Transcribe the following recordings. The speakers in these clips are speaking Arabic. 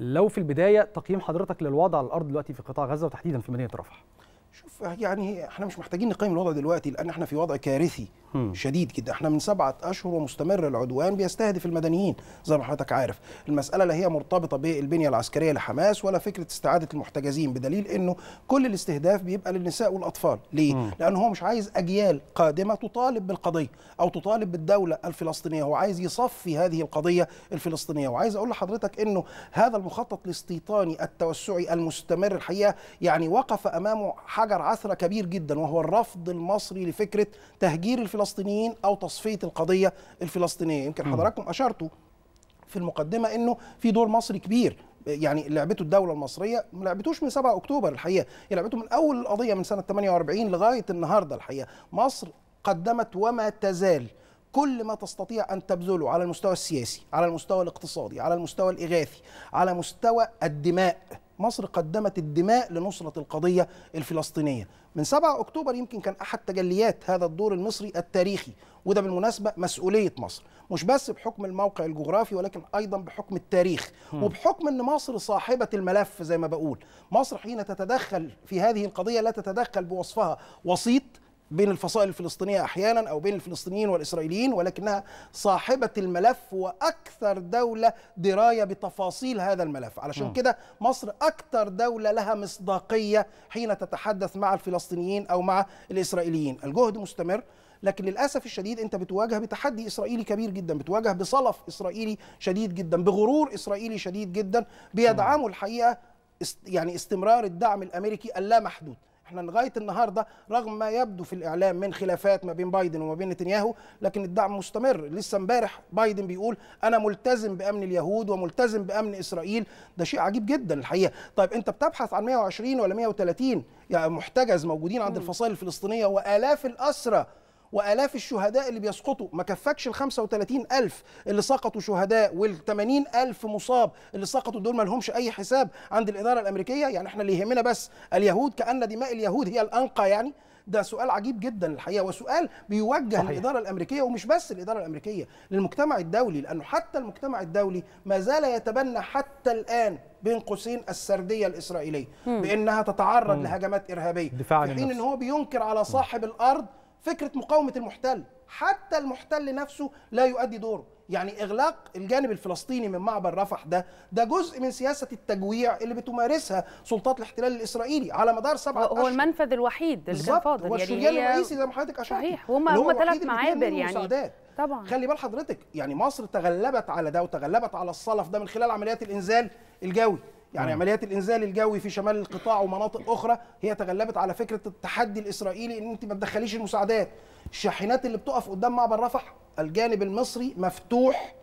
لو في البدايه تقييم حضرتك للوضع على الارض دلوقتي في قطاع غزه وتحديدا في مدينه رفح شوف يعني احنا مش محتاجين نقيم الوضع دلوقتي لان احنا في وضع كارثي شديد جدا احنا من سبعة أشهر ومستمر العدوان بيستهدف المدنيين زي ما حضرتك عارف المسألة لا هي مرتبطة بالبنية العسكرية لحماس ولا فكرة استعادة المحتجزين بدليل أنه كل الاستهداف بيبقى للنساء والأطفال ليه؟ مم. لانه هو مش عايز أجيال قادمة تطالب بالقضية أو تطالب بالدولة الفلسطينية هو عايز يصفي هذه القضية الفلسطينية وعايز أقول لحضرتك أنه هذا المخطط الاستيطاني التوسعي المستمر الحقيقة يعني وقف أمامه حجر عثرة كبير جدا وهو الرفض المصري لفكرة تهجير الفلسطينيين الفلسطينيين او تصفيه القضيه الفلسطينيه يمكن حضراتكم اشرتوا في المقدمه انه في دور مصري كبير يعني لعبته الدوله المصريه ما لعبتوش من 7 اكتوبر الحقيقه هي لعبته من اول القضيه من سنه 48 لغايه النهارده الحقيقه مصر قدمت وما تزال كل ما تستطيع ان تبذله على المستوى السياسي على المستوى الاقتصادي على المستوى الاغاثي على مستوى الدماء مصر قدمت الدماء لنصرة القضية الفلسطينية من 7 أكتوبر يمكن كان أحد تجليات هذا الدور المصري التاريخي وده بالمناسبة مسؤولية مصر مش بس بحكم الموقع الجغرافي ولكن أيضا بحكم التاريخ م. وبحكم أن مصر صاحبة الملف زي ما بقول مصر حين تتدخل في هذه القضية لا تتدخل بوصفها وسيط بين الفصائل الفلسطينية أحيانا أو بين الفلسطينيين والإسرائيليين ولكنها صاحبة الملف وأكثر دولة دراية بتفاصيل هذا الملف علشان كده مصر أكثر دولة لها مصداقية حين تتحدث مع الفلسطينيين أو مع الإسرائيليين الجهد مستمر لكن للاسف الشديد انت بتواجه بتحدي اسرائيلي كبير جدا بتواجه بصلف اسرائيلي شديد جدا بغرور اسرائيلي شديد جدا بيدعموا الحقيقه يعني استمرار الدعم الامريكي اللامحدود احنا لغايه النهارده رغم ما يبدو في الاعلام من خلافات ما بين بايدن وما بين نتنياهو لكن الدعم مستمر لسه امبارح بايدن بيقول انا ملتزم بامن اليهود وملتزم بامن اسرائيل ده شيء عجيب جدا الحقيقه طيب انت بتبحث عن 120 ولا 130 يعني محتجز موجودين عند الفصائل الفلسطينيه والاف الاسرى والاف الشهداء اللي بيسقطوا ما كفكش ال 35 الف اللي سقطوا شهداء وال 80 الف مصاب اللي سقطوا دول ما لهمش اي حساب عند الاداره الامريكيه يعني احنا اللي يهمنا بس اليهود كان دماء اليهود هي الانقى يعني ده سؤال عجيب جدا الحقيقه وسؤال بيوجه صحيح. الاداره الامريكيه ومش بس الاداره الامريكيه للمجتمع الدولي لانه حتى المجتمع الدولي ما زال يتبنى حتى الان بين قوسين السرديه الاسرائيليه مم. بانها تتعرض مم. لهجمات ارهابيه في حين ان هو بينكر على صاحب مم. الارض فكره مقاومه المحتل حتى المحتل نفسه لا يؤدي دوره يعني اغلاق الجانب الفلسطيني من معبر رفح ده ده جزء من سياسه التجويع اللي بتمارسها سلطات الاحتلال الاسرائيلي على مدار سبعة اشهر هو المنفذ الوحيد اللي كان فاضل هو يعني الشريان يعني الرئيسي زي ما حضرتك اشرت صحيح هم هم ثلاث معابر يعني مساعدات. طبعا خلي بال حضرتك يعني مصر تغلبت على ده وتغلبت على الصلف ده من خلال عمليات الانزال الجوي يعني نعم. عمليات الانزال الجوي في شمال القطاع ومناطق اخرى هي تغلبت على فكره التحدي الاسرائيلي ان انت ما تدخليش المساعدات الشاحنات اللي بتقف قدام معبر رفح الجانب المصري مفتوح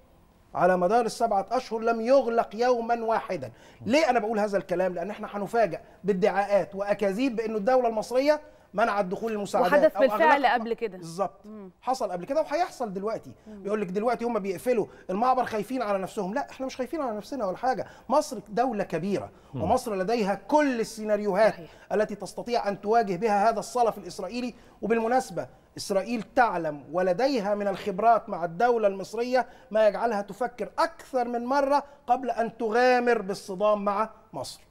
على مدار السبعة أشهر لم يغلق يوما واحدا ليه أنا بقول هذا الكلام لأن احنا هنفاجئ بادعاءات وأكاذيب بأن الدولة المصرية منع الدخول للمساعدات وحدث بالفعل قبل كده بالظبط حصل قبل كده وهيحصل دلوقتي بيقول لك دلوقتي هم بيقفلوا المعبر خايفين على نفسهم لا احنا مش خايفين على نفسنا ولا حاجه مصر دوله كبيره مم. ومصر لديها كل السيناريوهات صحيح. التي تستطيع ان تواجه بها هذا الصلف الاسرائيلي وبالمناسبه إسرائيل تعلم ولديها من الخبرات مع الدولة المصرية ما يجعلها تفكر أكثر من مرة قبل أن تغامر بالصدام مع مصر